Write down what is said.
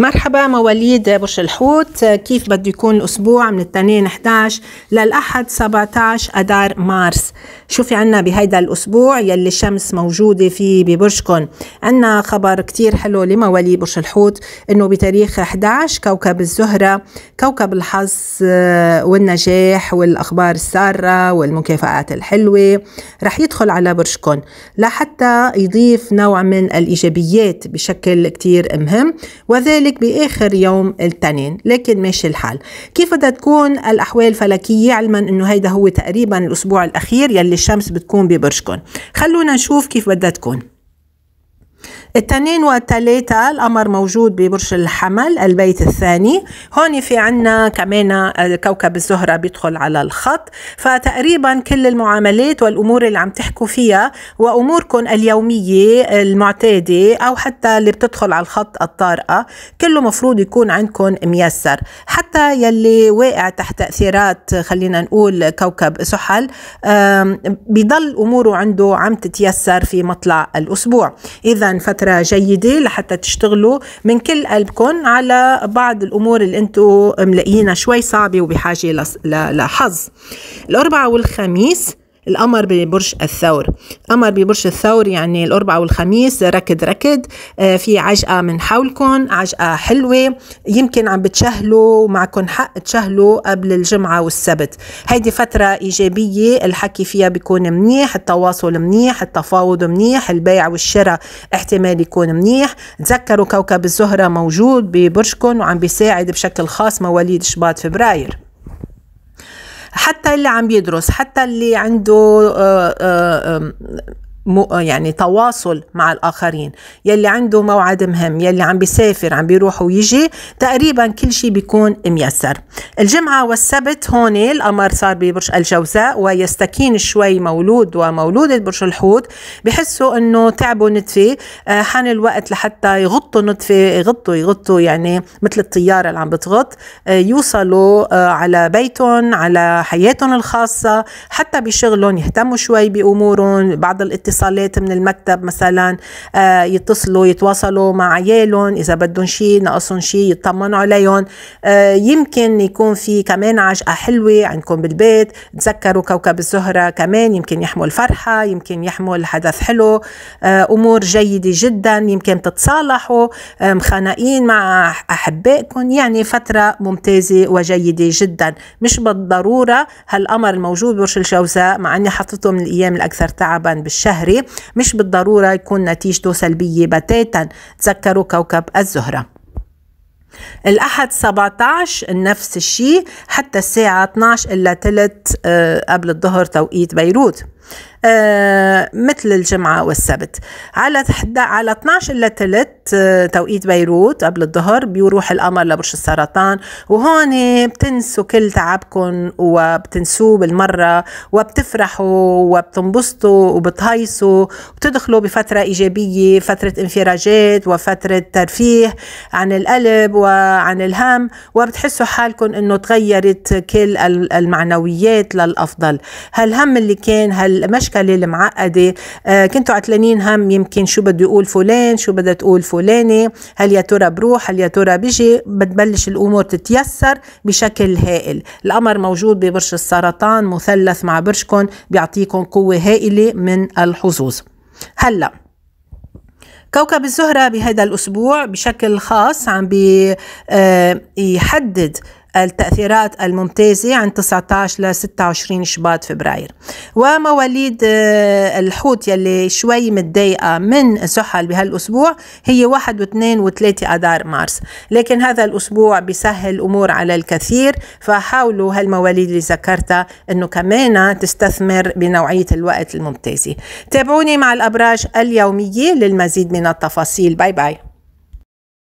مرحبا مواليد برج الحوت كيف بده يكون الأسبوع من الاثنين 11 للأحد 17 أدار مارس شو في عنا بهيدا الأسبوع يلي الشمس موجودة فيه ببرجكم عنا خبر كتير حلو لمواليد برج الحوت إنه بتاريخ 11 كوكب الزهرة كوكب الحظ آه، والنجاح والأخبار السارة والمكافآت الحلوة رح يدخل على برجكم لحتى يضيف نوع من الإيجابيات بشكل كتير مهم وذلك لك بآخر يوم التنين لكن ماشي الحال كيف بدها تكون الأحوال الفلكية علما أنه هيدا هو تقريبا الأسبوع الأخير يلي الشمس بتكون ببرجكم خلونا نشوف كيف بدها تكون التنين والتلاتة القمر موجود ببرج الحمل البيت الثاني هون في عنا كمان كوكب الزهرة بيدخل على الخط فتقريبا كل المعاملات والأمور اللي عم تحكوا فيها وأموركم اليومية المعتادة أو حتى اللي بتدخل على الخط الطارئة كله مفروض يكون عندكم ميسر حتى يلي واقع تحت تأثيرات خلينا نقول كوكب سحل بضل أموره عنده عم تتيسر في مطلع الأسبوع إذا فترة جيدة لحتى تشتغلوا من كل قلبكم على بعض الأمور اللي أنتم ملاقيينها شوي صعبة وبحاجة لحظ الأربعة والخميس القمر ببرج الثور قمر ببرج الثور يعني الأربعاء والخميس ركد ركد آه، في عجقة من حولكم عجقة حلوة يمكن عم بتشهلوا معكم حق تشهلوا قبل الجمعة والسبت هيدي فترة إيجابية الحكي فيها بيكون منيح التواصل منيح التفاوض منيح البيع والشراء احتمال يكون منيح تذكروا كوكب الزهرة موجود ببرجكم وعم بيساعد بشكل خاص مواليد شباط فبراير حتى اللي عم يدرس حتى اللي عنده آه، آه، يعني تواصل مع الآخرين يلي عنده موعد مهم يلي عم بيسافر عم بيروح ويجي تقريبا كل شيء بيكون ميسر الجمعة والسبت هون الأمر صار ببرج الجوزاء ويستكين شوي مولود ومولودة برج الحوت بحسوا انه تعبوا نتفة آه، حان الوقت لحتى يغطوا نتفة يغطوا يغطوا يعني مثل الطيارة اللي عم بتغط آه، يوصلوا آه، على بيتهم على حياتهم الخاصة حتى بشغلهم يهتموا شوي بأمورهم بعض الاتصالات اتصالات من المكتب مثلا آه، يتصلوا يتواصلوا مع عيالهم اذا بدهم شيء ناقصهم شيء يطمنوا عليهم آه، يمكن يكون في كمان عجقه حلوه عندكم بالبيت تذكروا كوكب الزهره كمان يمكن يحمل فرحه يمكن يحمل حدث حلو آه، امور جيده جدا يمكن تتصالحوا آه مخانقين مع احبائكم يعني فتره ممتازه وجيده جدا مش بالضروره هالامر الموجود برج الجوزاء مع اني حطيته من الايام الاكثر تعبا بالشهر الزهري مش بالضرورة يكون نتيجته سلبية بتاتا تذكروا كوكب الزهره الأحد 17 نفس الشيء حتى الساعة 12 إلا تلت آه، قبل الظهر توقيت بيروت آه، مثل الجمعة والسبت على على 12 إلى 3 آه، توقيت بيروت قبل الظهر بيروح القمر لبرج السرطان وهون بتنسوا كل تعبكم وبتنسوه بالمرة وبتفرحوا وبتنبسطوا وبتهيصوا وبتدخلوا بفترة إيجابية فترة انفراجات وفترة ترفيه عن القلب وعن الهم وبتحسوا حالكم إنه تغيرت كل المعنويات للأفضل هالهم اللي كان هال المشكله المعقده آه، كنتوا عتلانين هم يمكن شو بده يقول فلان شو بدها تقول فلانه هل يا ترى بروح هل يا ترى بيجي بتبلش الامور تتيسر بشكل هائل الأمر موجود ببرج السرطان مثلث مع برجكم بيعطيكم قوه هائله من الحظوظ هلا كوكب الزهرة بهذا الأسبوع بشكل خاص عم بيحدد آه التأثيرات الممتازة عند 19 ل 26 شباط فبراير ومواليد آه، الحوت يلي شوي متضايقة من سحل بهالأسبوع هي 1 و2 و3 أدار مارس لكن هذا الأسبوع بيسهل أمور على الكثير فحاولوا هالمواليد اللي ذكرتها أنه كمان تستثمر بنوعية الوقت الممتازة تابعوني مع الأبراج اليومية للمزيد من التفاصيل باي باي